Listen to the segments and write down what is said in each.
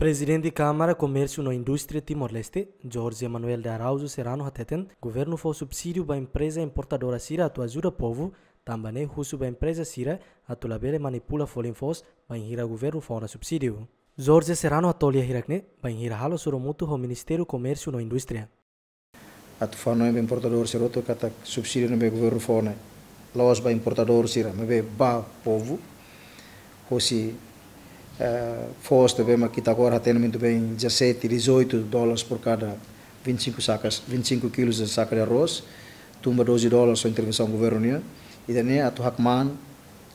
Presidente da Câmara Comércio na Indústria Timor-Leste, Jorge Emanuel de Araújo Serrano Hateten, governo foi subsídio para a empresa importadora Cira a ajuda povo, também russo para a empresa Cira, a tulabele manipula folinfos, para o governo fora subsídio. Jorge Serrano atolia hirakne, para enhira halo soromuto ao Ministério Comércio na Indústria. A tufano é importador que cata subsídio no governo fora, laos para importador Cira, mas o povo, hoje Uh, é, Foster, vemos aqui tá agora, tem muito bem 17, 18 dólares por cada 25, sacas, 25 quilos de saca de arroz, tumba 12 dólares sua intervenção do governo União, e também a Tuhakman,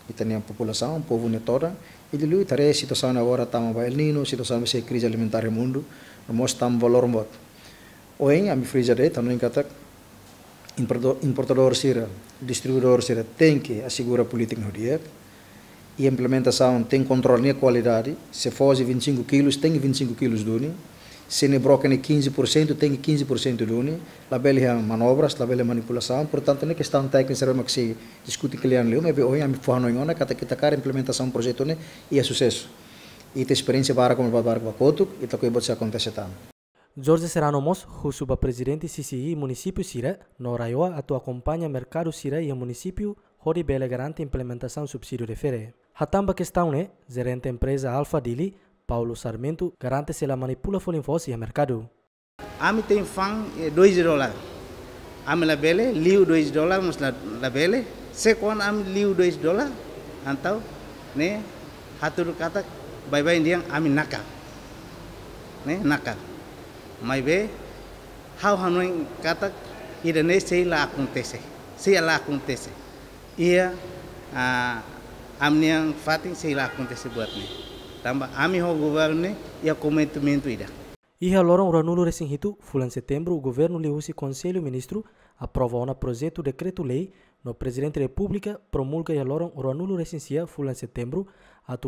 e também a população, o povo né toda, e de lui, a situação agora está em El Nino, a situação vai ser crise alimentar no mundo, nós estamos valor muito. Hoje, a minha frisa de também que importador, importador, distribuidor, tem que assegurar a política no dia, e a implementação tem controle na qualidade. Se fosse 25 quilos, tem 25 quilos uni Se não broca 15%, tem 15% uni Lá bela manobras, lá bela é manipulação. Portanto, não é questão técnica, que se discute é que leão leão, mas hoje a me forno em que kata kita cara implementação projeto né, e é sucesso. E tem experiência para como para para coto, e tá coisa acontece também. Jorge Serrano Mos, o presidente CCI município Sira, no Raioa, a tua acompanha mercado Sira e município hodi bele garante implementação subsídio refere. Hatamba questão né, gerente empresa Alfa Dili, Paulo Sarmento, garante se ela manipula fosi e mercado. Ami tem fan 2 eh, dólares. Ami la bele, liu 2 dólares, mas la, la bele. Sekon ami liu 2 dolar. antau, né, hatur kata bye-bye dia ami naka. Né, naka. Mai be, how hanoi kata, idane sei la acontece. Sei la acontece. iya a ah, amniang fatin sila akontesi buat nih Tamba ami ho governo ia comento ida E aloram Ranulu Recinhito, fulan setembro, o governo Liusi Conselho Ministro aprovou na projeto decreto-lei no Presidente da República promulga e aloram Ranulu Recinhia, fulan setembro,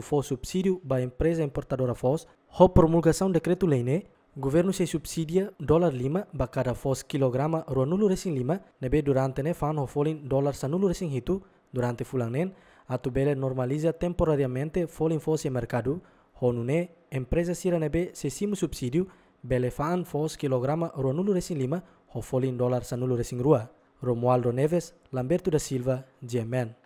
fos subsídio ba empresa importadora FOS, ho promulgação decreto-lei, né? Gubernur se subsidia dolar 5 bakada fos kilograma ruanulu resing lima, nebe durante ne fan ho folin dolar sanulu resing hitu durante fulang nen atu bele normaliza temporariamente folin fos e mercado honu ne empresa sira nebe se simu subsidio bele fan fos kilograma ruanulu resing lima, ho folin dolar sanulu resing rua. Romualdo Neves, Lamberto da Silva, GMN.